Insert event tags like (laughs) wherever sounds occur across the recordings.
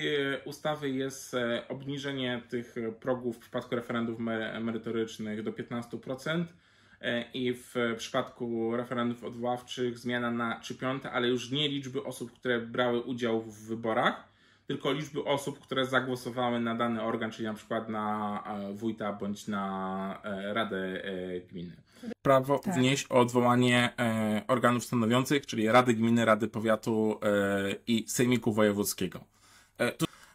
E, ustawy jest e, obniżenie tych e, progów w przypadku referendów merytorycznych do 15% i w przypadku referendów odwoławczych zmiana na 3 piąte, ale już nie liczby osób, które brały udział w wyborach, tylko liczby osób, które zagłosowały na dany organ, czyli na przykład na wójta bądź na radę gminy. Prawo tak. wnieść o odwołanie organów stanowiących, czyli Rady Gminy, Rady Powiatu i Sejmiku Wojewódzkiego.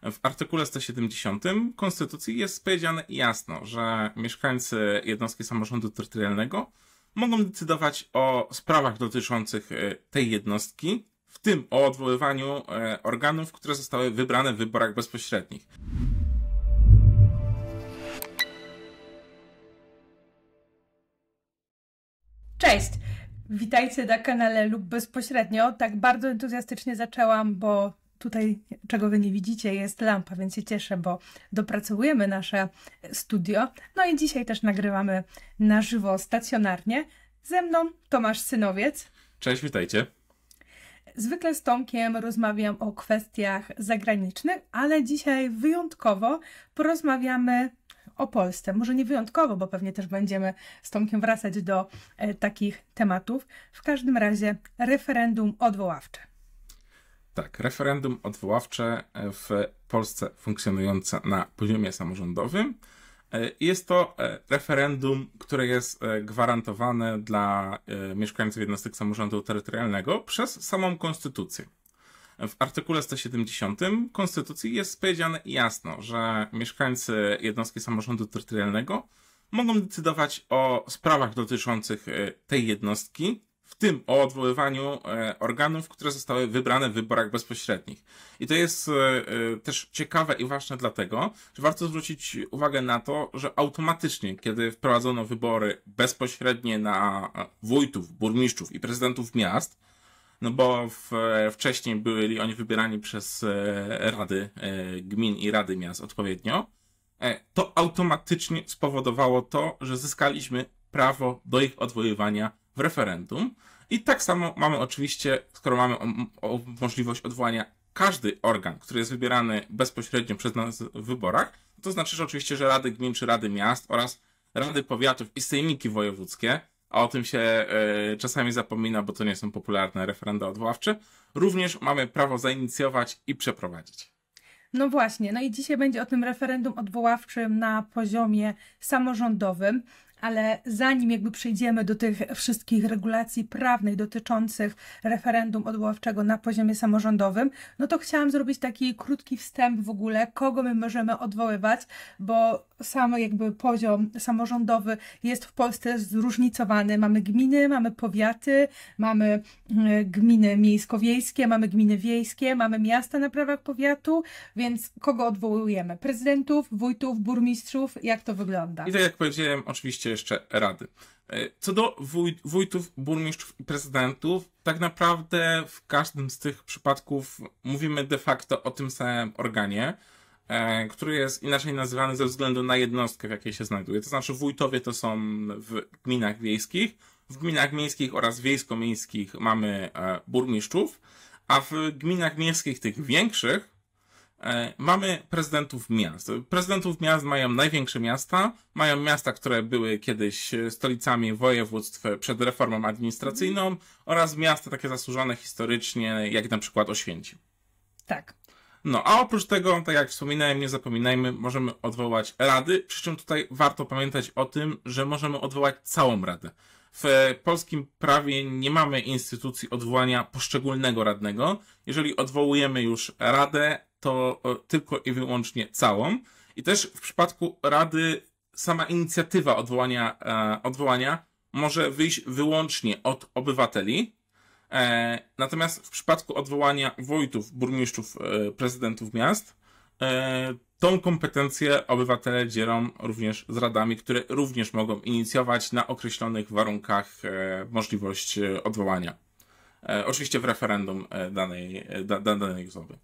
E, w artykule 170 Konstytucji jest powiedziane jasno, że mieszkańcy jednostki samorządu terytorialnego mogą decydować o sprawach dotyczących e, tej jednostki, w tym o odwoływaniu e, organów, które zostały wybrane w wyborach bezpośrednich. Cześć! Witajcie na kanale lub bezpośrednio. Tak bardzo entuzjastycznie zaczęłam, bo Tutaj, czego Wy nie widzicie, jest lampa, więc się cieszę, bo dopracowujemy nasze studio. No i dzisiaj też nagrywamy na żywo, stacjonarnie. Ze mną Tomasz Synowiec. Cześć, witajcie. Zwykle z Tomkiem rozmawiam o kwestiach zagranicznych, ale dzisiaj wyjątkowo porozmawiamy o Polsce. Może nie wyjątkowo, bo pewnie też będziemy z Tomkiem wracać do e, takich tematów. W każdym razie referendum odwoławcze. Tak, referendum odwoławcze w Polsce funkcjonujące na poziomie samorządowym. E, jest to e, referendum, które jest e, gwarantowane dla mieszkańców jednostek samorządu terytorialnego przez samą konstytucję. W artykule 170 konstytucji jest powiedziane jasno, że mieszkańcy jednostki samorządu terytorialnego mogą decydować o sprawach dotyczących tej jednostki w tym o odwoływaniu e, organów, które zostały wybrane w wyborach bezpośrednich. I to jest e, e, też ciekawe i ważne dlatego, że warto zwrócić uwagę na to, że automatycznie, kiedy wprowadzono wybory bezpośrednie na wójtów, burmistrzów i prezydentów miast, no bo w, wcześniej byli oni wybierani przez rady gmin i rady miast odpowiednio, to automatycznie spowodowało to, że zyskaliśmy prawo do ich odwoływania w referendum. I tak samo mamy oczywiście, skoro mamy o, o możliwość odwołania każdy organ, który jest wybierany bezpośrednio przez nas w wyborach, to znaczy, że oczywiście, że rady gmin czy rady miast oraz rady powiatów i sejmiki wojewódzkie, a o tym się y, czasami zapomina, bo to nie są popularne referenda odwoławcze, również mamy prawo zainicjować i przeprowadzić. No właśnie, no i dzisiaj będzie o tym referendum odwoławczym na poziomie samorządowym. Ale zanim jakby przejdziemy do tych wszystkich regulacji prawnych dotyczących referendum odwoławczego na poziomie samorządowym, no to chciałam zrobić taki krótki wstęp w ogóle, kogo my możemy odwoływać, bo sam jakby poziom samorządowy jest w Polsce zróżnicowany. Mamy gminy, mamy powiaty, mamy e, gminy miejsko-wiejskie, mamy gminy wiejskie, mamy miasta na prawach powiatu, więc kogo odwołujemy? Prezydentów, wójtów, burmistrzów? Jak to wygląda? I tak jak powiedziałem, oczywiście oczywiście jeszcze rady. E, co do wójtów, burmistrzów i prezydentów, tak naprawdę w każdym z tych przypadków mówimy de facto o tym samym organie, e, który jest inaczej nazywany ze względu na jednostkę, w jakiej się znajduje. To znaczy wójtowie to są w gminach wiejskich, w gminach miejskich oraz wiejsko-miejskich mamy e, burmistrzów, a w gminach miejskich tych większych E, mamy prezydentów miast. Prezydentów miast mają największe miasta, mają miasta, które były kiedyś e, stolicami województw przed reformą administracyjną mhm. oraz miasta takie zasłużone historycznie, jak na przykład Oświęcim. Tak. No, a oprócz tego, tak jak wspominałem, nie zapominajmy, możemy odwołać rady, przy czym tutaj warto pamiętać o tym, że możemy odwołać całą radę. W e, polskim prawie nie mamy instytucji odwołania poszczególnego radnego. Jeżeli odwołujemy już radę, to e, tylko i wyłącznie całą. I też w przypadku Rady sama inicjatywa odwołania, e, odwołania może wyjść wyłącznie od obywateli. E, natomiast w przypadku odwołania wójtów, burmistrzów, prezydentów miast, tą kompetencję obywatele dzielą również z radami, które również mogą inicjować na określonych warunkach możliwość odwołania. Oczywiście w referendum danej, danej osoby.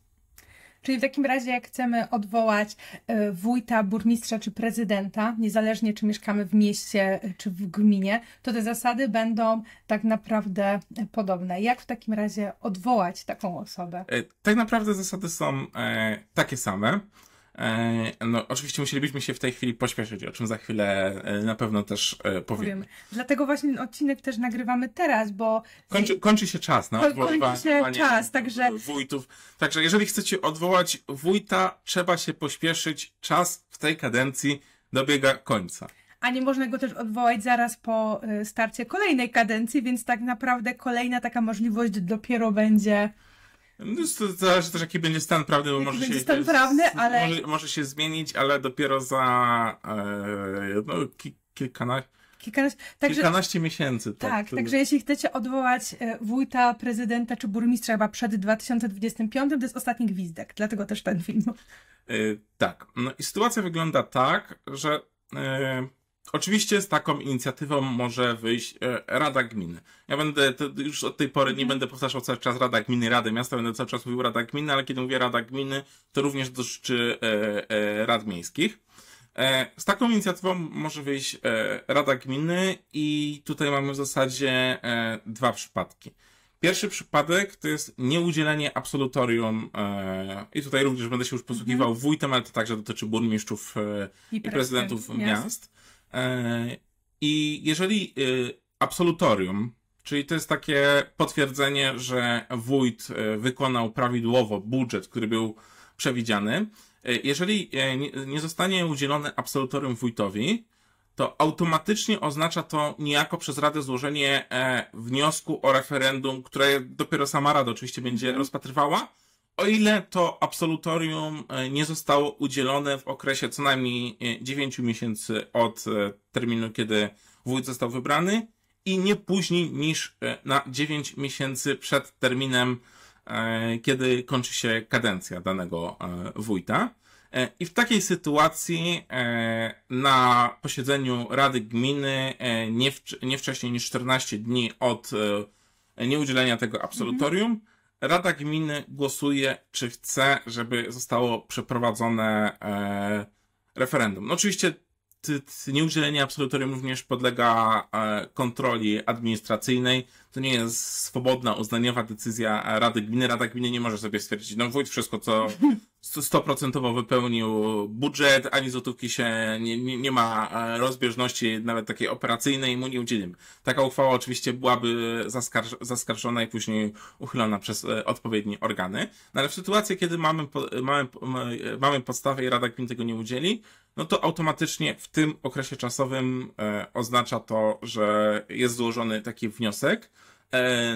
Czyli w takim razie, jak chcemy odwołać e, wójta, burmistrza czy prezydenta, niezależnie czy mieszkamy w mieście e, czy w gminie, to te zasady będą tak naprawdę e, podobne. Jak w takim razie odwołać taką osobę? Tak naprawdę zasady są takie same. E, no, oczywiście musielibyśmy się w tej chwili pośpieszyć, o czym za chwilę e, na pewno też e, powiemy. Dlatego właśnie odcinek też nagrywamy teraz, bo. Kończy, kończy się czas na no. kończy się czas, także... wójtów. Także jeżeli chcecie odwołać wójta, trzeba się pośpieszyć. Czas w tej kadencji dobiega końca a nie można go też odwołać zaraz po starcie kolejnej kadencji, więc tak naprawdę kolejna taka możliwość dopiero będzie no, to zależy też, jaki będzie stan prawny, bo może się, stan prawny, ale... Może, może, się zmienić, ale dopiero za e, no, ki, kilkanaście. Kilkanaście, także, kilkanaście miesięcy. Tak, tak to... także jeśli chcecie odwołać e, wójta, prezydenta czy burmistrza chyba przed 2025, to jest ostatni gwizdek, dlatego też ten film. E, tak, no i sytuacja wygląda tak, że e, Oczywiście z taką inicjatywą może wyjść e, Rada Gminy. Ja będę już od tej pory nie mhm. będę powtarzał cały czas Rada Gminy, Rady Miasta, będę cały czas mówił Rada Gminy, ale kiedy mówię Rada Gminy, to również dotyczy e, e, Rad Miejskich. Z taką inicjatywą może wyjść Rada Gminy i tutaj mamy w zasadzie dwa przypadki. Pierwszy przypadek to jest nieudzielenie absolutorium e, i tutaj również będę się już posługiwał mhm. wójtem, ale to także dotyczy burmistrzów e, i, i prezydentów miast. miast. E, I jeżeli y, absolutorium, czyli to jest takie potwierdzenie, że wójt y, wykonał prawidłowo budżet, który był przewidziany, y, jeżeli nie zostanie udzielone absolutorium wójtowi, to automatycznie oznacza to niejako przez Radę złożenie e, wniosku o referendum, które dopiero sama Rada oczywiście będzie mhm. rozpatrywała, o ile to absolutorium e, nie zostało udzielone w okresie co najmniej 9 e, miesięcy od e, terminu, kiedy wójt został wybrany i nie później niż na 9 miesięcy przed terminem, kiedy kończy się kadencja danego wójta. I w takiej sytuacji na posiedzeniu Rady Gminy nie, wcześniej niż 14 dni od nieudzielenia tego absolutorium Rada Gminy głosuje, czy chce, żeby zostało przeprowadzone e, referendum. No oczywiście nieudzielenie absolutorium również podlega e, kontroli administracyjnej. To nie jest swobodna, uznaniowa decyzja Rady Gminy. Rada Gminy nie może sobie stwierdzić, no wójt, wszystko co stoprocentowo wypełnił budżet, ani złotówki się nie, nie, nie, ma e, rozbieżności nawet takiej operacyjnej mu nie udzielimy. Taka uchwała oczywiście byłaby zaskarż, zaskarżona i później uchylona przez e, odpowiednie organy. No ale w sytuacji, kiedy mamy, mamy, e, mamy podstawę i Rada Gmin tego nie udzieli, no to automatycznie w tym okresie czasowym oznacza to, że jest złożony taki wniosek.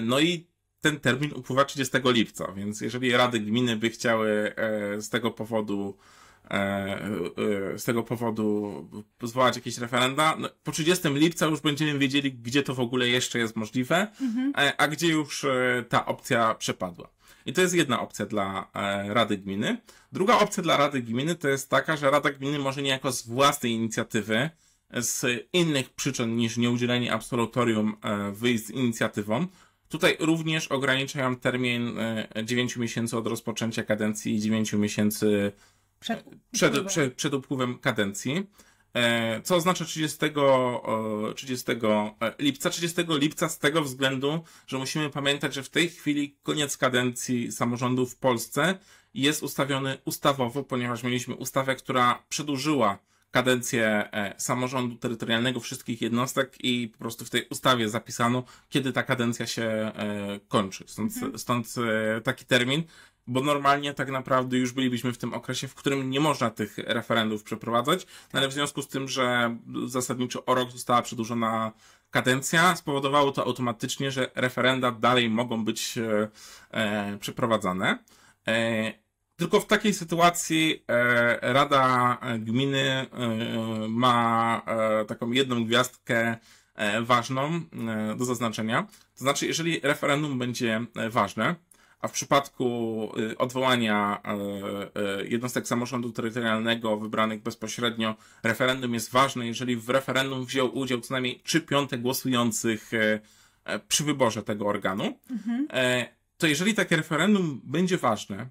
no i ten termin upływa 30 lipca, więc jeżeli rady gminy by chciały e, z tego powodu e, e, z tego powodu zwołać jakieś referenda. No, po 30 lipca już będziemy wiedzieli, gdzie to w ogóle jeszcze jest możliwe, mhm. a, a gdzie już ta opcja przepadła. I to jest jedna opcja dla Rady Gminy. Druga opcja dla Rady Gminy to jest taka, że Rada Gminy może niejako z własnej inicjatywy, z innych przyczyn niż nieudzielenie absolutorium wyjść z inicjatywą, Tutaj również ograniczają termin 9 e, miesięcy od rozpoczęcia kadencji i 9 miesięcy e, przed, przed, upływem. Przed, przed upływem kadencji. E, co oznacza 30, 30 lipca? 30 lipca z tego względu, że musimy pamiętać, że w tej chwili koniec kadencji samorządu w Polsce jest ustawiony ustawowo, ponieważ mieliśmy ustawę, która przedłużyła kadencję e, samorządu terytorialnego wszystkich jednostek i po prostu w tej ustawie zapisano, kiedy ta kadencja się e, kończy. Stąd, mhm. stąd e, taki termin, bo normalnie tak naprawdę już bylibyśmy w tym okresie, w którym nie można tych referendów przeprowadzać, no, ale w związku z tym, że zasadniczo o rok została przedłużona kadencja, spowodowało to automatycznie, że referenda dalej mogą być przeprowadzane. Tylko w takiej sytuacji e, Rada Gminy e, ma e, taką jedną gwiazdkę ważną do zaznaczenia. To znaczy, jeżeli referendum będzie ważne, a w przypadku odwołania jednostek samorządu terytorialnego wybranych bezpośrednio, referendum jest ważne, jeżeli w referendum wziął udział co najmniej 3 piąte głosujących przy wyborze tego organu, mhm. to jeżeli takie referendum będzie ważne,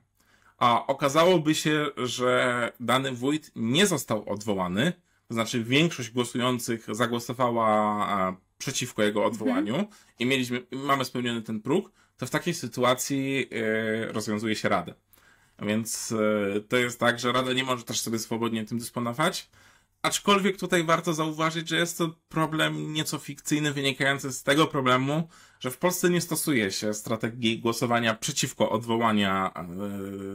a okazałoby się, że dany wójt nie został odwołany, to znaczy większość głosujących zagłosowała e, przeciwko jego mhm. odwołaniu mhm. i mieliśmy, mamy spełniony ten próg, to w takiej sytuacji e, rozwiązuje się radę. Więc e, to jest tak, że rada nie może też sobie swobodnie tym dysponować. Aczkolwiek tutaj warto zauważyć, że jest to problem nieco fikcyjny, wynikający z tego problemu, że w Polsce nie stosuje się strategii głosowania przeciwko odwołania e,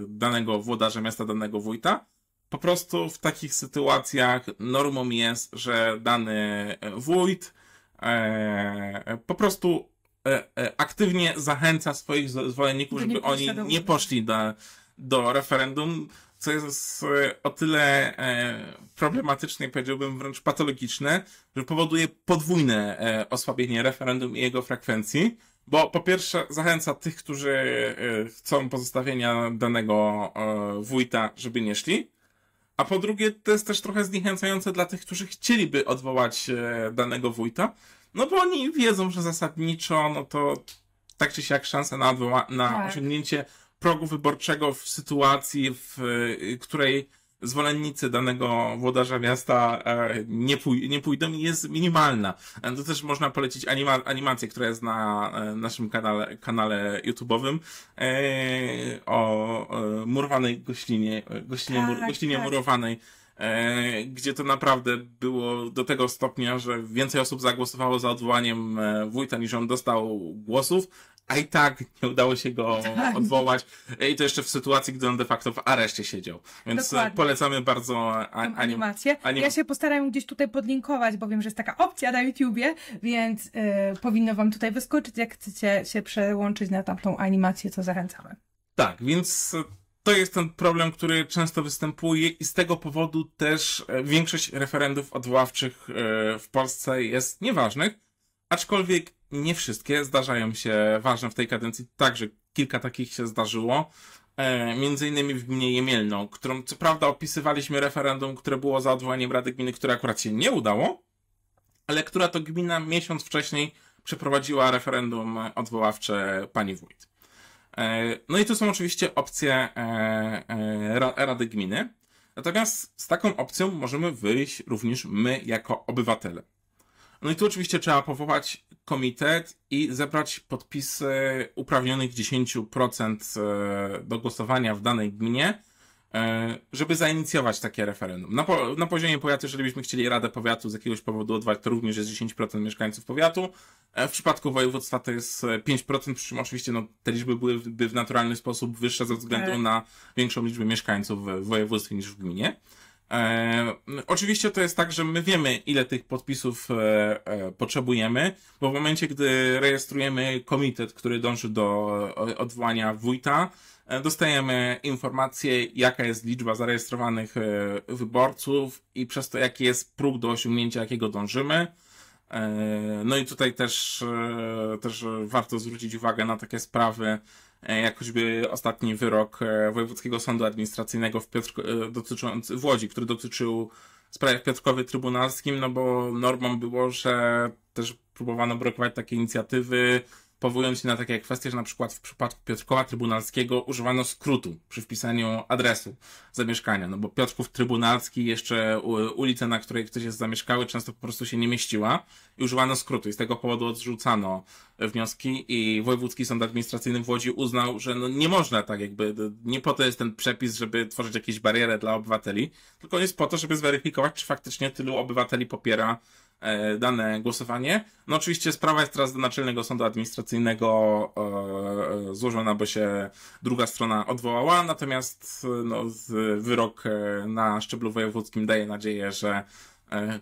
danego włodarza miasta, danego wójta. Po prostu w takich sytuacjach normą jest, że dany e, wójt e, po prostu aktywnie zachęca swoich zwolenników, żeby oni nie poszli do, do referendum co jest e, o tyle e, problematyczne i powiedziałbym wręcz patologiczne, że powoduje podwójne e, osłabienie referendum i jego frekwencji, bo po pierwsze zachęca tych, którzy chcą pozostawienia danego wójta, żeby nie szli, a po drugie to jest też trochę zniechęcające dla tych, którzy chcieliby odwołać danego wójta, no bo oni wiedzą, że zasadniczo no to tak czy siak szansa na, na tak. osiągnięcie progu wyborczego w sytuacji, w y, której zwolennicy danego włodarza miasta e, nie, pój nie pójdą i jest minimalna. E, to też można polecić anima animację, która jest na e, naszym kanale, kanale YouTube'owym o tak, tak. murowanej gościnie, gościnie, mur gościnie murowanej gdzie to naprawdę było do tego stopnia, że więcej osób zagłosowało za odwołaniem wójta niż on dostał głosów, a i tak nie udało się go (laughs) tak. odwołać. I to jeszcze w sytuacji, gdy on de facto w areszcie siedział. Więc e, Dokładnie. polecamy bardzo anim animację. Anim ja się postaram gdzieś tutaj podlinkować, bo wiem, że jest taka opcja na YouTubie, więc yy, powinno wam tutaj wyskoczyć, jak chcecie się przełączyć na tamtą animację, co zachęcamy. Tak, więc e, to jest ten problem, który często występuje i z tego powodu też większość referendów odwoławczych w Polsce jest nieważnych, aczkolwiek nie wszystkie zdarzają się ważne w tej kadencji, także kilka takich się zdarzyło. E, między innymi w gminie Jemielno, którą co prawda opisywaliśmy referendum, które było za odwołaniem Rady Gminy, które akurat się nie udało, ale która to gmina miesiąc wcześniej przeprowadziła referendum odwoławcze pani wójt. E, no i tu są oczywiście opcje e, e Rady Gminy. Natomiast z taką opcją możemy wyjść również my jako obywatele. No i tu oczywiście trzeba powołać komitet i zebrać podpisy uprawnionych 10% e, do głosowania w danej gminie, e, żeby zainicjować takie referendum. Na, po, na poziomie powiatu, jeżeli byśmy chcieli Radę Powiatu z jakiegoś powodu odwołać, to również jest 10% mieszkańców powiatu. E, w przypadku województwa to jest 5%, przy czym oczywiście no, te liczby byłyby w naturalny sposób wyższe ze względu tak. na większą liczbę mieszkańców w województwie niż w gminie oczywiście to jest tak, że my wiemy, ile tych podpisów e, e, potrzebujemy, bo w momencie, gdy rejestrujemy komitet, który dąży do odwołania wójta, e, dostajemy informację, jaka jest liczba zarejestrowanych wyborców i przez to, jaki jest próg do osiągnięcia, jakiego dążymy. No i tutaj też, też warto zwrócić uwagę na takie sprawy, E, jak choćby ostatni wyrok e, Wojewódzkiego Sądu Administracyjnego w, Piotr, e, dotyczący, w Łodzi, który dotyczył sprawy w Trybunalskim, no bo normą było, że też próbowano brakować takie inicjatywy, powołując się na takie kwestie, że na przykład w przypadku Piotrkowa Trybunalskiego używano skrótu przy wpisaniu adresu zamieszkania, no bo Piotrków Trybunalski jeszcze ulica, na której ktoś jest zamieszkały, często po prostu się nie mieściła i używano skrótu i z tego powodu odrzucano wnioski i Wojewódzki Sąd Administracyjny w Łodzi uznał, że no nie można tak jakby, nie po to jest ten przepis, żeby tworzyć jakieś barierę dla obywateli, tylko jest po to, żeby zweryfikować, czy faktycznie tylu obywateli popiera E, dane głosowanie. No oczywiście sprawa jest teraz do Naczelnego Sądu Administracyjnego e, e, złożona, bo się druga strona odwołała, natomiast no, wyrok na szczeblu wojewódzkim daje nadzieję, że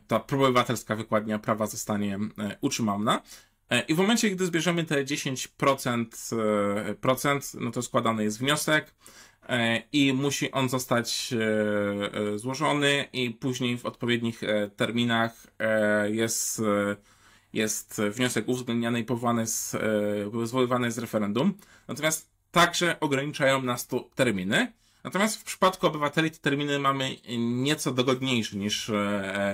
ta obywatelska wykładnia prawa zostanie utrzymana. E, I w momencie, gdy zbierzemy te 10%, e, procent, no to składany jest wniosek e, i musi on zostać złożony i później w odpowiednich terminach jest, jest wniosek uwzględniany i powołany z, zwoływany z referendum. Natomiast także ograniczają nas tu terminy. Natomiast w przypadku obywateli te terminy mamy nieco dogodniejsze niż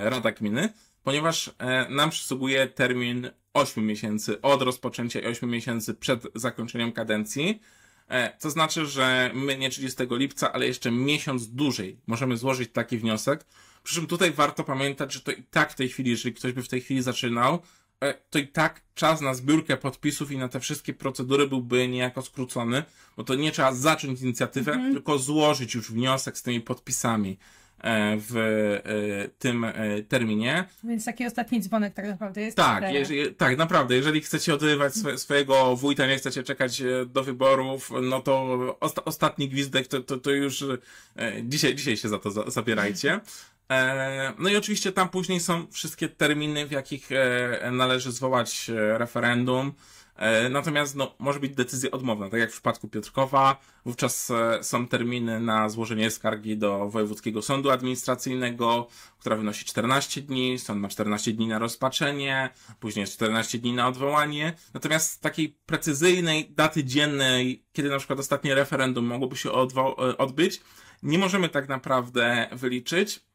Rada Gminy, ponieważ nam przysługuje termin 8 miesięcy od rozpoczęcia i 8 miesięcy przed zakończeniem kadencji. Co e, znaczy, że my nie 30 lipca, ale jeszcze miesiąc dłużej możemy złożyć taki wniosek. Przy czym tutaj warto pamiętać, że to i tak w tej chwili, jeżeli ktoś by w tej chwili zaczynał, e, to i tak czas na zbiórkę podpisów i na te wszystkie procedury byłby niejako skrócony, bo to nie trzeba zacząć inicjatywę, mhm. tylko złożyć już wniosek z tymi podpisami. E, w e, tym e, terminie. Więc taki ostatni dzwonek tak naprawdę jest. Tak, jeżeli, tak naprawdę. Jeżeli chcecie odrywać swe, swojego wójta, nie chcecie czekać do wyborów, no to osta ostatni gwizdek to, to, to już dzisiaj, dzisiaj się za to zabierajcie. No i oczywiście tam później są wszystkie terminy, w jakich należy zwołać referendum. E, natomiast no, może być decyzja odmowna, tak jak w przypadku Piotrkowa. Wówczas e, są terminy na złożenie skargi do Wojewódzkiego Sądu Administracyjnego, która wynosi 14 dni. Sąd ma 14 dni na rozpatrzenie, później 14 dni na odwołanie. Natomiast takiej precyzyjnej daty dziennej, kiedy na przykład ostatnie referendum mogłoby się e, odbyć, nie możemy tak naprawdę wyliczyć.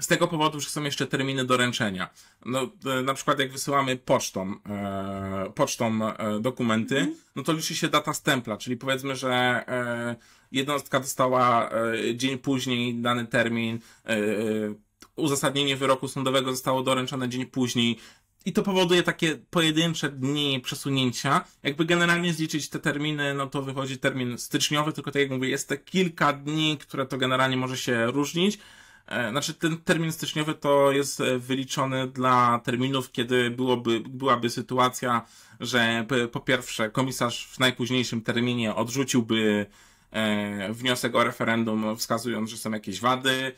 Z tego powodu, że są jeszcze terminy doręczenia. No, e, na przykład jak wysyłamy pocztą, e, pocztą e, dokumenty, mhm. no to liczy się data stempla, czyli powiedzmy, że e, jednostka dostała e, dzień później dany termin, e, e, uzasadnienie wyroku sądowego zostało doręczone dzień później, i to powoduje takie pojedyncze dni przesunięcia. Jakby generalnie zliczyć te terminy, no to wychodzi termin styczniowy, tylko tak jak mówię, jest te kilka dni, które to generalnie może się różnić. E, znaczy ten termin styczniowy to jest e, wyliczony dla terminów, kiedy byłoby, byłaby sytuacja, że e, po pierwsze komisarz w najpóźniejszym terminie odrzuciłby wniosek o referendum wskazując, że są jakieś wady,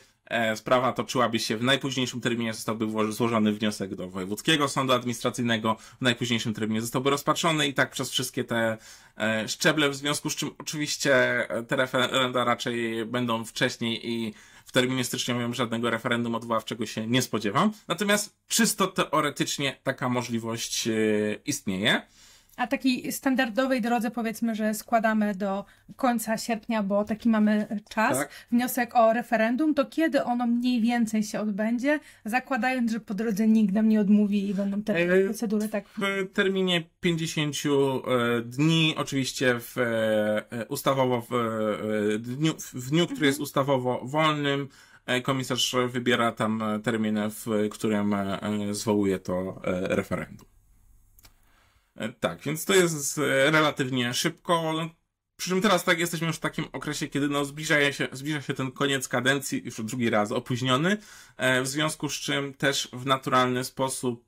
sprawa toczyłaby się w najpóźniejszym terminie, zostałby złożony wniosek do Wojewódzkiego Sądu Administracyjnego, w najpóźniejszym terminie zostałby rozpatrzony i tak przez wszystkie te szczeble, w związku z czym oczywiście te referenda raczej będą wcześniej i w terminie stycznia mówią, żadnego referendum odwoławczego się nie spodziewam. Natomiast czysto teoretycznie taka możliwość e, istnieje. A takiej standardowej drodze powiedzmy, że składamy do końca sierpnia, bo taki mamy czas, tak. wniosek o referendum, to kiedy ono mniej więcej się odbędzie, zakładając, że po drodze nikt nam nie odmówi i będą te e, e procedury tak. W terminie 50 e, dni, oczywiście w, e, ustawowo w, dniu, w dniu, który jest mhm. ustawowo wolnym, komisarz wybiera tam termin, w którym zwołuje to referendum. E, tak, więc to jest e, relatywnie szybko. Przy czym teraz tak jesteśmy już w takim okresie, kiedy no zbliża, się, zbliża się ten koniec kadencji, już drugi raz opóźniony, e, w związku z czym też w naturalny sposób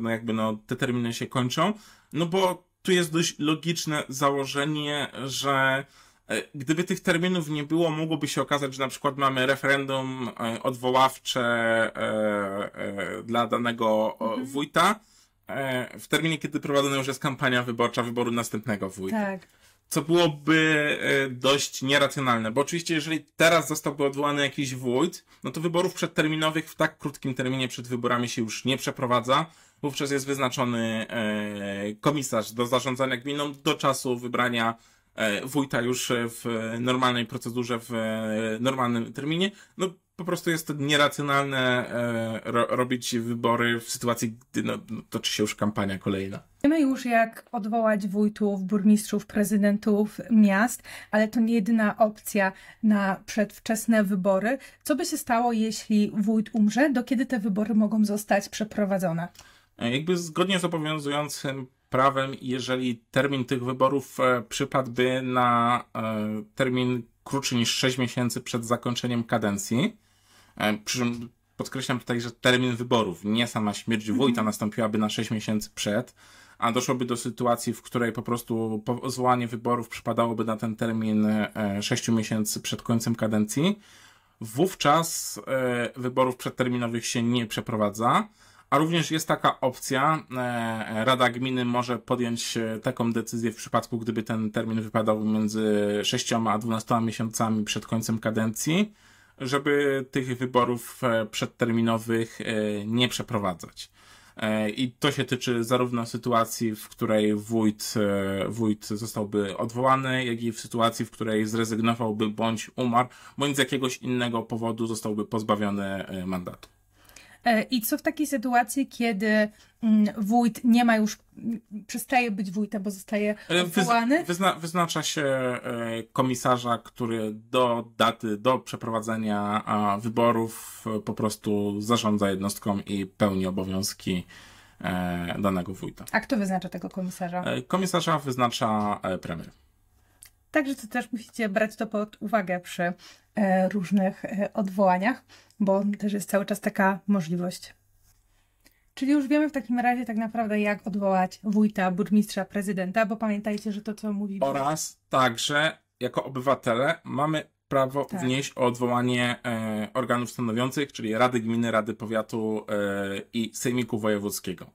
no jakby no, te terminy się kończą, no bo tu jest dość logiczne założenie, że gdyby tych terminów nie było, mogłoby się okazać, że na przykład mamy referendum odwoławcze dla danego mhm. wójta, E, w terminie, kiedy prowadzona już jest kampania wyborcza wyboru następnego wójta. Tak. Co byłoby e, dość nieracjonalne, bo oczywiście, jeżeli teraz zostałby odwołany jakiś wójt, no to wyborów przedterminowych w tak krótkim terminie przed wyborami się już nie przeprowadza. Wówczas jest wyznaczony e, komisarz do zarządzania gminą do czasu wybrania wójta już w normalnej procedurze, w normalnym terminie. No, po prostu jest to nieracjonalne e, ro, robić wybory w sytuacji, gdy no, toczy się już kampania kolejna. Wiemy już, jak odwołać wójtów, burmistrzów, prezydentów miast, ale to nie jedyna opcja na przedwczesne wybory. Co by się stało, jeśli wójt umrze? Do kiedy te wybory mogą zostać przeprowadzone? E, jakby zgodnie z obowiązującym prawem, jeżeli termin tych wyborów e, przypadłby na e, termin krótszy niż 6 miesięcy przed zakończeniem kadencji, E, przy czym podkreślam tutaj, że termin wyborów, nie sama śmierć wójta mhm. nastąpiłaby na 6 miesięcy przed, a doszłoby do sytuacji, w której po prostu zwołanie wyborów przypadałoby na ten termin 6 e, miesięcy przed końcem kadencji. Wówczas e, wyborów przedterminowych się nie przeprowadza. A również jest taka opcja, Rada Gminy może podjąć taką decyzję w przypadku, gdyby ten termin wypadał między 6 a 12 miesiącami przed końcem kadencji żeby tych wyborów e, przedterminowych e, nie przeprowadzać. E, I to się tyczy zarówno sytuacji, w której wójt, wójt zostałby odwołany, jak i w sytuacji, w której zrezygnowałby bądź umarł, bądź z jakiegoś innego powodu zostałby pozbawiony mandatu. E, I co w takiej sytuacji, kiedy mm, wójt nie ma już, mm, przestaje być wójtem, bo zostaje e, odwołany? Wyzna, wyznacza się e, komisarza, który do daty, do przeprowadzenia wyborów po prostu zarządza jednostką i pełni obowiązki danego wójta. A kto wyznacza tego komisarza? Komisarza wyznacza premier. Także to też musicie brać to pod uwagę przy różnych odwołaniach bo też jest cały czas taka możliwość. Czyli już wiemy w takim razie tak naprawdę, jak odwołać wójta, burmistrza, prezydenta, bo pamiętajcie, że to, co mówi... Oraz także, jako obywatele, mamy prawo tak. wnieść o odwołanie e, organów stanowiących, czyli Rady Gminy, Rady Powiatu e, i Sejmiku Wojewódzkiego.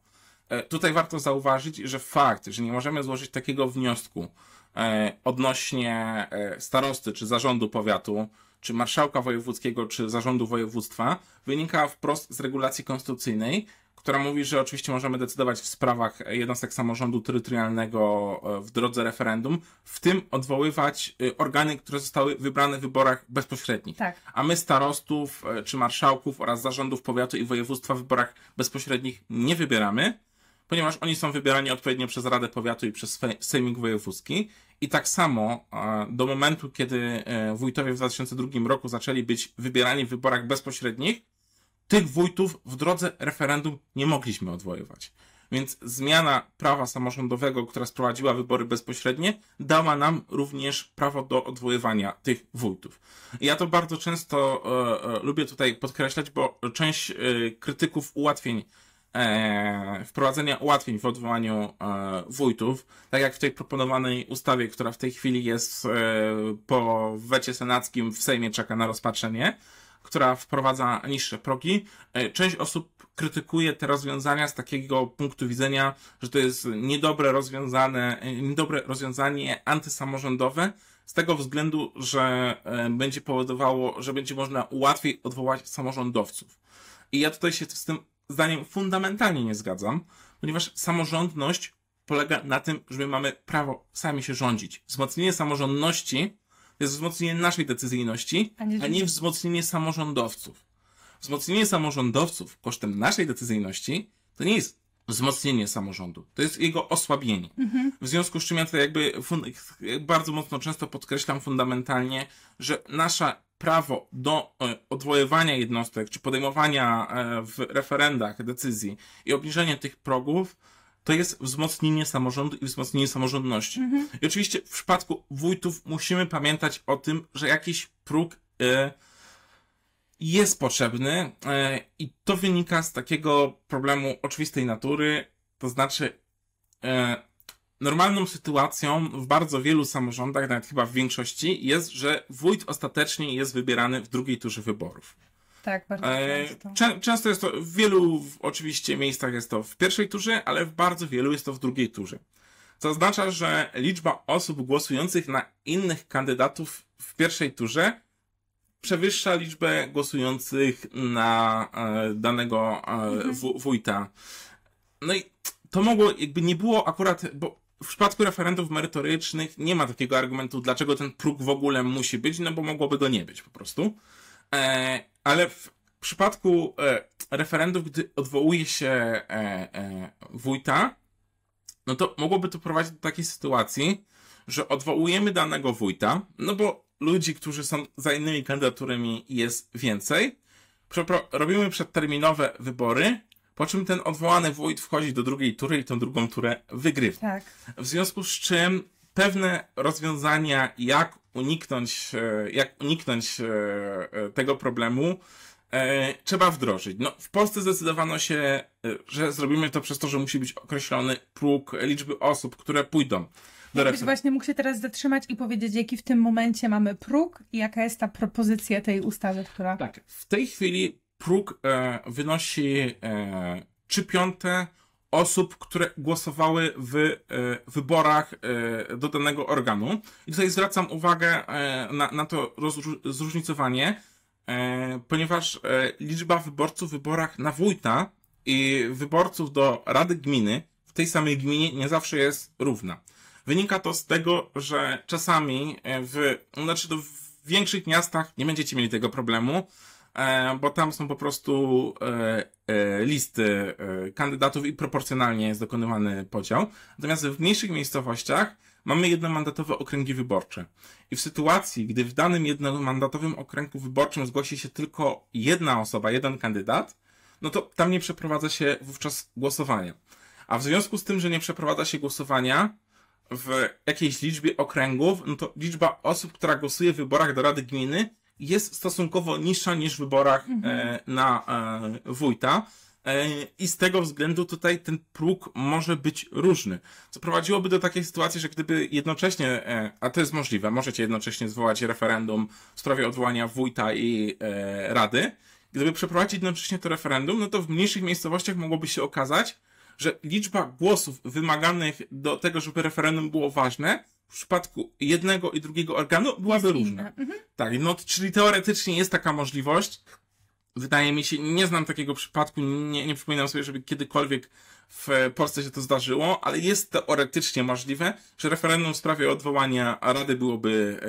E, tutaj warto zauważyć, że fakt, że nie możemy złożyć takiego wniosku e, odnośnie e, starosty czy zarządu powiatu, czy marszałka wojewódzkiego, czy zarządu województwa, wynika wprost z regulacji konstytucyjnej, która mówi, że oczywiście możemy decydować w sprawach jednostek samorządu terytorialnego e, w drodze referendum, w tym odwoływać e, organy, które zostały wybrane w wyborach bezpośrednich. Tak. A my starostów e, czy marszałków oraz zarządów powiatu i województwa w wyborach bezpośrednich nie wybieramy ponieważ oni są wybierani odpowiednio przez Radę Powiatu i przez Sejmik Wojewódzki. I tak samo e, do momentu, kiedy e, wójtowie w 2002 roku zaczęli być wybierani w wyborach bezpośrednich, tych wójtów w drodze referendum nie mogliśmy odwoływać. Więc zmiana prawa samorządowego, która sprowadziła wybory bezpośrednie, dała nam również prawo do odwoływania tych wójtów. Ja to bardzo często e, e, lubię tutaj podkreślać, bo część e, krytyków ułatwień E, wprowadzenia ułatwień w odwołaniu e, wójtów, tak jak w tej proponowanej ustawie, która w tej chwili jest e, po wecie senackim w Sejmie czeka na rozpatrzenie, która wprowadza niższe progi. Część osób krytykuje te rozwiązania z takiego punktu widzenia, że to jest niedobre rozwiązane, niedobre rozwiązanie antysamorządowe, z tego względu, że będzie powodowało, że będzie można łatwiej odwołać samorządowców. I ja tutaj się z tym zdaniem fundamentalnie nie zgadzam, ponieważ samorządność polega na tym, że my mamy prawo sami się rządzić. Wzmocnienie samorządności to jest wzmocnienie naszej decyzyjności, a nie, a nie wzmocnienie samorządowców. Wzmocnienie samorządowców kosztem naszej decyzyjności to nie jest wzmocnienie samorządu. To jest jego osłabienie. Mhm. W związku z czym ja to jakby bardzo mocno często podkreślam fundamentalnie, że nasze prawo do e, odwoływania jednostek czy podejmowania e, w referendach decyzji i obniżenie tych progów to jest wzmocnienie samorządu i wzmocnienie samorządności. Mhm. I oczywiście w przypadku wójtów musimy pamiętać o tym, że jakiś próg e, jest potrzebny e, i to wynika z takiego problemu oczywistej natury, to znaczy e, normalną sytuacją w bardzo wielu samorządach, nawet chyba w większości, jest, że wójt ostatecznie jest wybierany w drugiej turze wyborów. Tak, bardzo e, często. często jest to w wielu oczywiście miejscach jest to w pierwszej turze, ale w bardzo wielu jest to w drugiej turze. Co oznacza, że liczba osób głosujących na innych kandydatów w pierwszej turze przewyższa liczbę głosujących na e, danego e, mhm. wójta. No i to mogło, jakby nie było akurat, bo w przypadku referendów merytorycznych nie ma takiego argumentu, dlaczego ten próg w ogóle musi być, no bo mogłoby go nie być po prostu. E, ale w przypadku referendów, gdy odwołuje się wójta, no to mogłoby to prowadzić do takiej sytuacji, że odwołujemy danego wójta, no bo ludzi, którzy są za innymi kandydaturami jest więcej. Przepro robimy przedterminowe wybory, po czym ten odwołany wójt wchodzi do drugiej tury i tą drugą turę wygrywa. Tak. W związku z czym pewne rozwiązania, jak uniknąć, e, jak uniknąć e, e, tego problemu, trzeba wdrożyć. No, w Polsce zdecydowano się, że zrobimy to przez to, że musi być określony próg liczby osób, które pójdą. Jakbyś właśnie mógł się teraz zatrzymać i powiedzieć, jaki w tym momencie mamy próg i jaka jest ta propozycja tej ustawy, która... Tak, w tej chwili próg e, wynosi e, 3 piąte osób, które głosowały w e, wyborach e, do danego organu. I tutaj zwracam uwagę e, na, na, to zróżnicowanie, e, ponieważ e, liczba wyborców w wyborach na wójta i wyborców do Rady Gminy w tej samej gminie nie zawsze jest równa. Wynika to z tego, że czasami e, w, no znaczy to w większych miastach nie będziecie mieli tego problemu, e, bo tam są po prostu e, listy kandydatów i proporcjonalnie jest dokonywany podział. Natomiast w mniejszych miejscowościach mamy jednomandatowe okręgi wyborcze. I w sytuacji, gdy w danym jednomandatowym okręgu wyborczym zgłosi się tylko jedna osoba, jeden kandydat, no to tam nie przeprowadza się wówczas głosowania. A w związku z tym, że nie przeprowadza się głosowania, w jakiejś liczbie okręgów, no to liczba osób, która głosuje w wyborach do Rady Gminy jest stosunkowo niższa niż w wyborach e, mhm. na e, wójta. E, I z tego względu tutaj ten próg może być różny. Co prowadziłoby do takiej sytuacji, że gdyby jednocześnie, a to jest możliwe, możecie jednocześnie zwołać referendum w sprawie odwołania wójta i rady, gdyby przeprowadzić jednocześnie to referendum, no to w mniejszych miejscowościach mogłoby się okazać, że liczba głosów wymaganych do tego, żeby referendum było ważne, w przypadku jednego i drugiego organu byłaby różna. Mhm. Tak, no, czyli teoretycznie jest taka możliwość. Wydaje mi się, nie znam takiego przypadku, nie, nie przypominam sobie, żeby kiedykolwiek w Polsce się to zdarzyło, ale jest teoretycznie możliwe, że referendum w sprawie odwołania Rady byłoby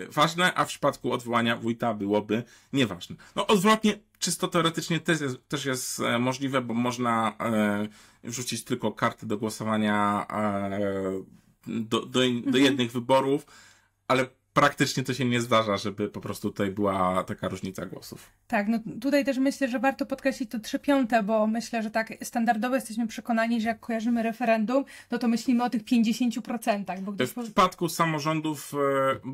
e, e, ważne, a w przypadku odwołania wójta byłoby nieważne. No odwrotnie, czysto teoretycznie też jest, też jest e, możliwe, bo można wrzucić tylko karty do głosowania do, do, do mhm. jednych wyborów, ale praktycznie to się nie zdarza, żeby po prostu tutaj była taka różnica głosów. Tak, no tutaj też myślę, że warto podkreślić to trzy piąte, bo myślę, że tak standardowo jesteśmy przekonani, że jak kojarzymy referendum, no to myślimy o tych 50%. Bo gdyś... W przypadku samorządów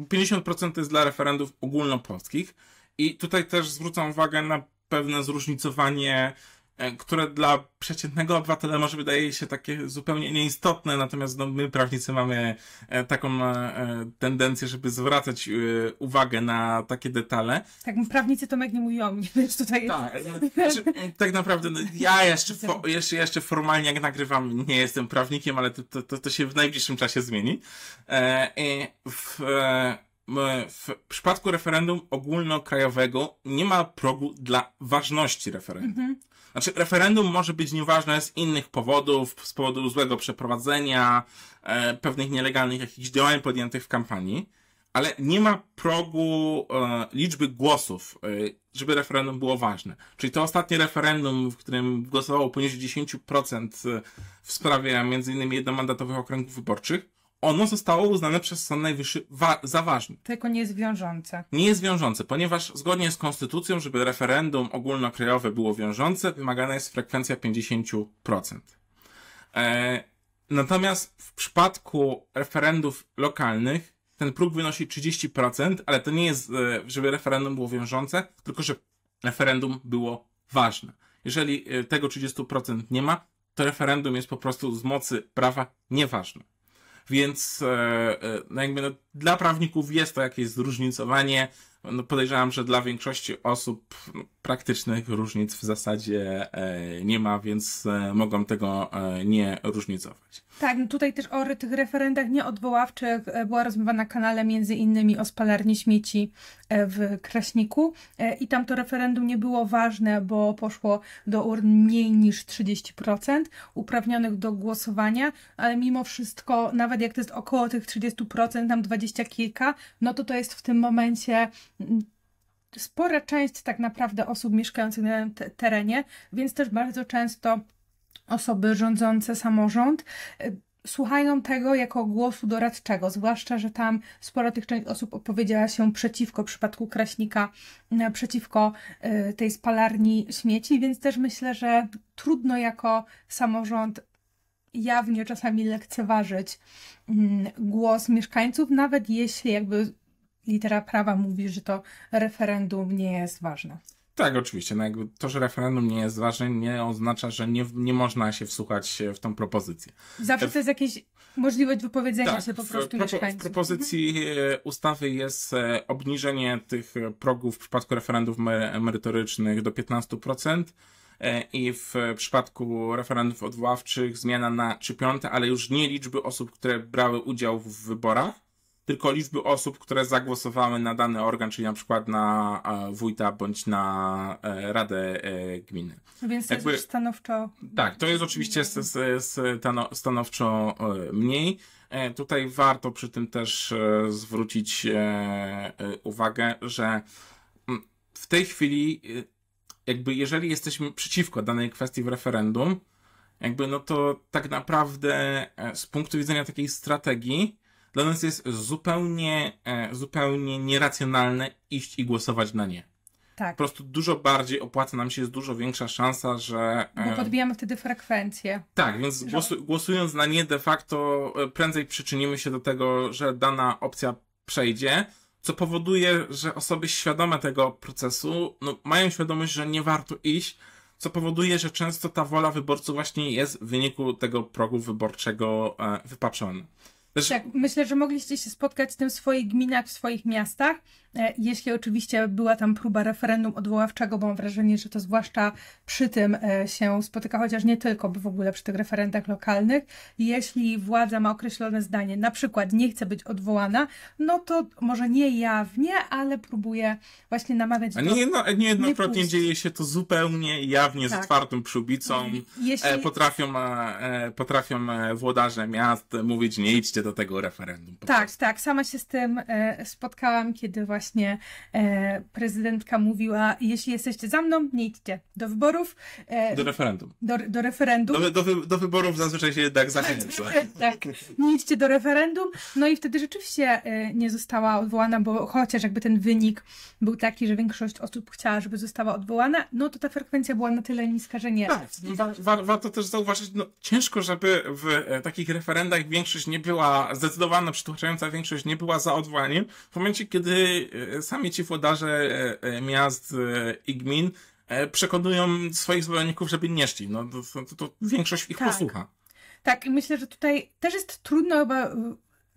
50% e, jest dla referendów ogólnopolskich i tutaj też zwrócę uwagę na pewne zróżnicowanie E, które dla przeciętnego obywatela może wydaje się takie zupełnie nieistotne, natomiast no, my prawnicy mamy e, taką e, tendencję, żeby zwracać uwagę na takie detale. Tak, prawnicy Tomek nie mówią, nie wiesz, tutaj tutaj... Tak, znaczy, tak naprawdę no, ja jeszcze, jeszcze, jeszcze formalnie jak nagrywam nie jestem prawnikiem, ale to, to, to się w najbliższym czasie zmieni. E, w, e, E, w przypadku referendum ogólnokrajowego nie ma progu dla ważności referendum. Mhm. Znaczy, referendum może być nieważne z innych powodów, z powodu złego przeprowadzenia, e, pewnych nielegalnych jakichś działań podjętych w kampanii, ale nie ma progu e, liczby głosów, e, żeby referendum było ważne. Czyli to ostatnie referendum, w którym głosowało poniżej 10% e, w sprawie m.in. jednomandatowych okręgów wyborczych, ono zostało uznane przez Sąd Najwyższy wa- za ważne. Tylko nie jest wiążące. Nie jest wiążące, ponieważ zgodnie z konstytucją, żeby referendum ogólnokrajowe było wiążące, wymagana jest frekwencja 50%. E, natomiast w przypadku referendów lokalnych ten próg wynosi 30%, ale to nie jest, e, żeby referendum było wiążące, tylko że referendum było ważne. Jeżeli e, tego 30% nie ma, to referendum jest po prostu z mocy prawa nieważne więc e, e, no jakby no, dla prawników jest to jakieś zróżnicowanie no podejrzewam, że dla większości osób no, praktycznych różnic w zasadzie e, nie ma, więc e, mogą tego e, nie różnicować. Tak, no tutaj też o tych referendach nieodwoławczych była rozmowa na kanale między innymi o spalarni śmieci w Kraśniku i tam to referendum nie było ważne, bo poszło do urn mniej niż 30% uprawnionych do głosowania, ale mimo wszystko, nawet jak to jest około tych 30%, tam 20 kilka, no to to jest w tym momencie spora część tak naprawdę osób mieszkających na tym terenie, więc też bardzo często osoby rządzące samorząd e, słuchają tego jako głosu doradczego, zwłaszcza, że tam sporo tych część osób opowiedziała się przeciwko przypadku Kraśnika, e, przeciwko e, tej spalarni śmieci, więc też myślę, że trudno jako samorząd jawnie czasami lekceważyć mm, głos mieszkańców, nawet jeśli jakby litera prawa mówi, że to referendum nie jest ważne. Tak, oczywiście. No jakby to, że referendum nie jest ważne, nie oznacza, że nie, nie można się wsłuchać w tą propozycję. Zawsze to jest jakieś możliwość wypowiedzenia tak, się po prostu w, propo, w propozycji mhm. e, ustawy jest e, obniżenie tych e, progów w przypadku referendów merytorycznych do 15% i w przypadku referendów odwoławczych zmiana na 3 piąte, ale już nie liczby osób, które brały udział w wyborach tylko liczby osób, które zagłosowały na dany organ, czyli na przykład na e, wójta bądź na e, Radę e, Gminy. Więc to Jakby, jest stanowczo. Tak, to jest oczywiście stanowczo mniej. Tutaj warto przy tym też zwrócić uwagę, że mm, w tej chwili, jakby jeżeli jesteśmy przeciwko danej kwestii w referendum, jakby no to tak naprawdę z punktu widzenia takiej strategii, dla nas jest zupełnie, e, zupełnie nieracjonalne iść i głosować na nie. Tak. Po prostu dużo bardziej opłaca nam się, jest dużo większa szansa, że. Bo podbijamy wtedy frekwencję. Tak, więc głosu, głosując na nie, de facto e, prędzej przyczynimy się do tego, że dana opcja przejdzie, co powoduje, że osoby świadome tego procesu no, mają świadomość, że nie warto iść, co powoduje, że często ta wola wyborców właśnie jest w wyniku tego progu wyborczego e, wypaczona. Znaczy... Tak, myślę, że mogliście się spotkać z tym w swoich gminach, w swoich miastach, e, jeśli oczywiście była tam próba referendum odwoławczego, bo mam wrażenie, że to zwłaszcza przy tym e, się spotyka, chociaż nie tylko, bo w ogóle przy tych referendach lokalnych. Jeśli władza ma określone zdanie, na przykład nie chce być odwołana, no to może nie jawnie, ale próbuje właśnie namawiać A nie, do... Jedno, niejednokrotnie nie dzieje się to zupełnie jawnie, tak. z otwartą przybicą. Jeśli... E, potrafią, potrafią włodarze miast mówić, nie idźcie podejście do tego referendum. Tak, prostu. tak. Sama się z tym e, spotkałam, kiedy właśnie e, prezydentka mówiła, jeśli jesteście za mną, nie idźcie do wyborów. E, do referendum. Do, do referendum. Do, do, do wyborów zazwyczaj się jednak zachęca. (laughs) Tak, tak, nie idźcie do referendum. No i wtedy rzeczywiście nie została odwołana, bo chociaż jakby ten wynik był taki, że większość osób chciała, żeby została odwołana, no to ta frekwencja była na tyle niska, że nie. Tak, wa- wa- warto też zauważyć, no ciężko, żeby w takich referendach większość nie była zdecydowana, przytłaczająca większość nie była za odwołaniem, w momencie, kiedy e, sami ci włodarze e, e, miast i gmin przekonują swoich zwolenników, żeby nie szli. No, to, to, to większość ich tak. posłucha. Tak, myślę, że tutaj też jest trudno chyba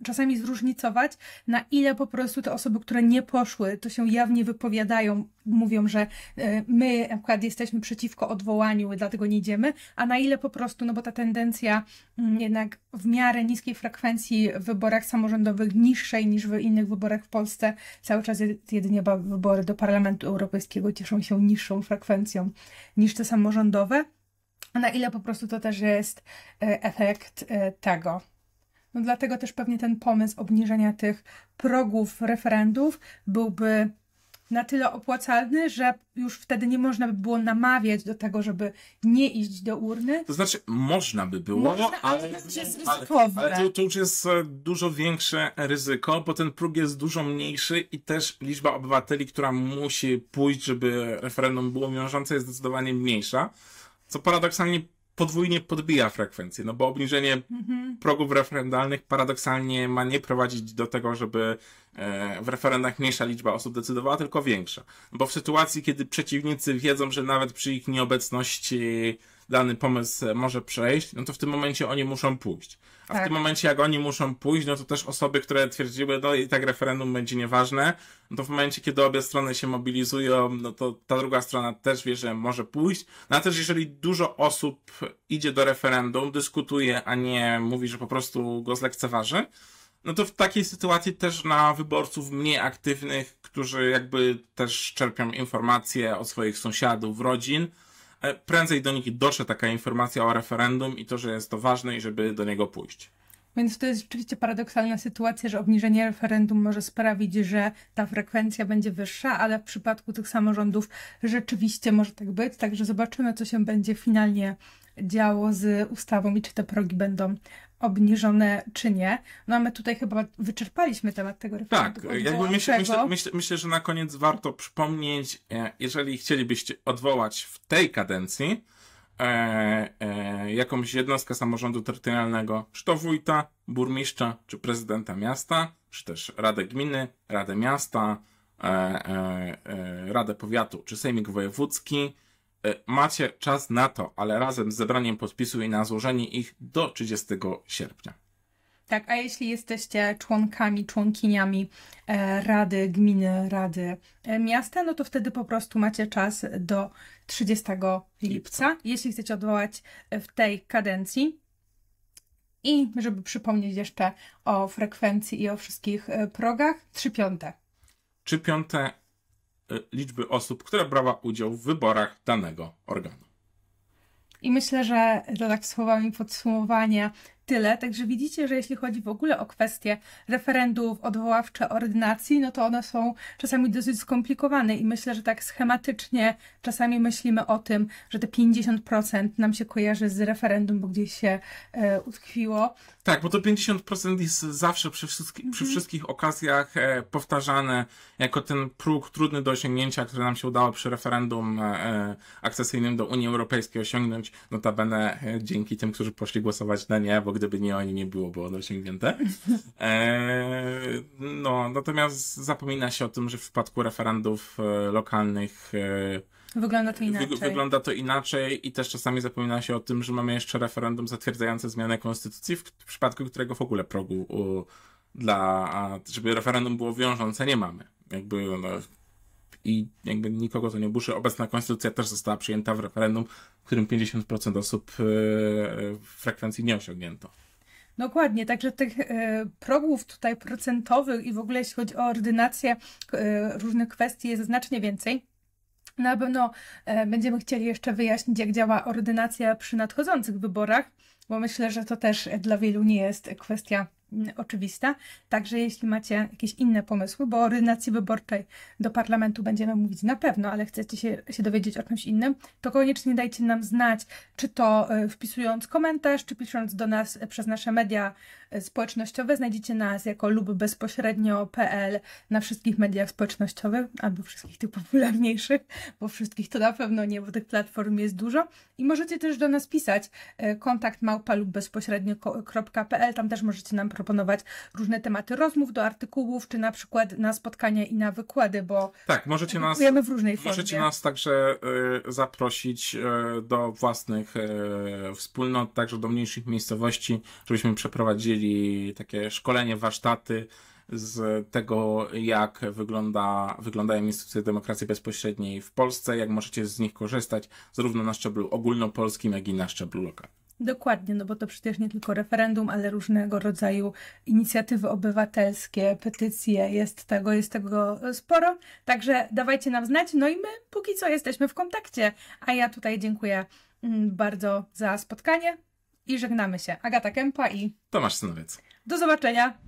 czasami zróżnicować, na ile po prostu te osoby, które nie poszły, to się jawnie wypowiadają, mówią, że e, my na przykład jesteśmy przeciwko odwołaniu, dlatego nie idziemy, a na ile po prostu, no bo ta tendencja mm, jednak w miarę niskiej frekwencji w wyborach samorządowych, niższej niż w innych wyborach w Polsce, cały czas jedynie wybory do Parlamentu Europejskiego cieszą się niższą frekwencją niż te samorządowe, a na ile po prostu to też jest e, efekt e, tego. No dlatego też pewnie ten pomysł obniżenia tych progów referendów byłby na tyle opłacalny, że już wtedy nie można by było namawiać do tego, żeby nie iść do urny. To znaczy, można by było, można, ale, ale, ale, ale to, to, już jest e, dużo większe ryzyko, bo ten próg jest dużo mniejszy i też liczba obywateli, która musi pójść, żeby referendum było wiążące, jest zdecydowanie mniejsza. Co paradoksalnie podwójnie podbija frekwencję, no bo obniżenie mhm. progów referendalnych paradoksalnie ma nie prowadzić do tego, żeby e, w referendach mniejsza liczba osób decydowała, tylko większa. No bo w sytuacji, kiedy przeciwnicy wiedzą, że nawet przy ich nieobecności dany pomysł może przejść, no to w tym momencie oni muszą pójść. A tak. w tym tak. momencie, jak oni muszą pójść, no to też osoby, które twierdziły, no i tak referendum będzie nieważne, no to w momencie, kiedy obie strony się mobilizują, no to ta druga strona też wie, że może pójść. No a też, jeżeli dużo osób idzie do referendum, dyskutuje, a nie mówi, że po prostu go zlekceważy, no to w takiej sytuacji też na wyborców mniej aktywnych, którzy jakby też czerpią informacje od swoich sąsiadów, rodzin, E, prędzej do nich dotrze taka informacja o referendum i to, że jest to ważne i żeby do niego pójść. Więc to jest rzeczywiście paradoksalna sytuacja, że obniżenie referendum może sprawić, że ta frekwencja będzie wyższa, ale w przypadku tych samorządów rzeczywiście może tak być. Także zobaczymy, co się będzie finalnie działo z ustawą i czy te progi będą obniżone czy nie. No a my tutaj chyba wyczerpaliśmy temat tego referendum. Tak, jakby myślę, myślę, myślę, myślę, że na koniec warto przypomnieć, e, jeżeli chcielibyście odwołać w tej kadencji e, e, jakąś jednostkę samorządu terytorialnego, czy to wójta, burmistrza, czy prezydenta miasta, czy też radę gminy, radę miasta, e, e, e radę powiatu, czy sejmik wojewódzki, E, macie czas na to, ale razem z zebraniem podpisów i na złożenie ich do 30 sierpnia. Tak, a jeśli jesteście członkami, członkiniami e, Rady Gminy, Rady e, Miasta, no to wtedy po prostu macie czas do 30 lipca, jeśli chcecie odwołać w tej kadencji. I żeby przypomnieć jeszcze o frekwencji i o wszystkich progach, 3 piąte. 3 piąte Y, liczby osób, które brała udział w wyborach danego organu. I myślę, że to tak słowami podsumowania tyle. Także widzicie, że jeśli chodzi w ogóle o kwestie referendów, odwoławcze, ordynacji, no to one są czasami dosyć skomplikowane i myślę, że tak schematycznie czasami myślimy o tym, że te 50% nam się kojarzy z referendum, bo gdzieś się e, utkwiło. Tak, bo to 50% jest zawsze przy, wszystki, przy mhm. wszystkich okazjach e, powtarzane jako ten próg trudny do osiągnięcia, który nam się udało przy referendum e, e akcesyjnym do Unii Europejskiej osiągnąć, notabene e, dzięki tym, którzy poszli głosować na nie, bo gdyby nie oni, nie byłoby ono osiągnięte. (laughs) E, no, natomiast zapomina się o tym, że w przypadku referendów e, lokalnych e, wygląda to inaczej. wygląda to inaczej i też czasami zapomina się o tym, że mamy jeszcze referendum zatwierdzające zmianę konstytucji, w, w przypadku którego w ogóle progu u, dla, żeby referendum było wiążące, nie mamy. Jakby no, i jakby nikogo to nie burzy. Obecna konstytucja też została przyjęta w referendum, w którym 50% osób e, e, frekwencji nie osiągnięto. Dokładnie, także tych e, progów tutaj procentowych i w ogóle jeśli chodzi o ordynację różnych kwestii jest znacznie więcej. Na pewno będziemy chcieli jeszcze wyjaśnić, jak działa ordynacja przy nadchodzących wyborach, bo myślę, że to też dla wielu nie jest kwestia Mm, oczywista. Także jeśli macie jakieś inne pomysły, bo o ordynacji wyborczej do parlamentu będziemy mówić na pewno, ale chcecie się, się dowiedzieć o czymś innym, to koniecznie dajcie nam znać, czy to y, wpisując komentarz, czy pisząc do nas y, przez nasze media społecznościowe znajdziecie nas jako lub bezpośrednio.pl na wszystkich mediach społecznościowych, albo wszystkich tych popularniejszych, bo wszystkich to na pewno nie, bo tych platform jest dużo. I możecie też do nas pisać e, kontakt małpa lub bezpośrednio.pl, tam też możecie nam proponować różne tematy rozmów do artykułów, czy na przykład na spotkania i na wykłady, bo tak, możecie nas, w różnej formie. Możecie nas także y, zaprosić y, do własnych y, wspólnot, także do mniejszych miejscowości, żebyśmy przeprowadzili czyli takie szkolenie, warsztaty z tego, jak wygląda, wyglądają instytucje demokracji bezpośredniej w Polsce, jak możecie z nich korzystać, zarówno na szczeblu ogólnopolskim, jak i na szczeblu lokalnym. Dokładnie, no bo to przecież nie tylko referendum, ale różnego rodzaju inicjatywy obywatelskie, petycje, jest tego, jest tego sporo. Także dawajcie nam znać, no i my póki co jesteśmy w kontakcie. A ja tutaj dziękuję mm, bardzo za spotkanie. I żegnamy się. Agata Kępa i Tomasz Synowiec. Do zobaczenia!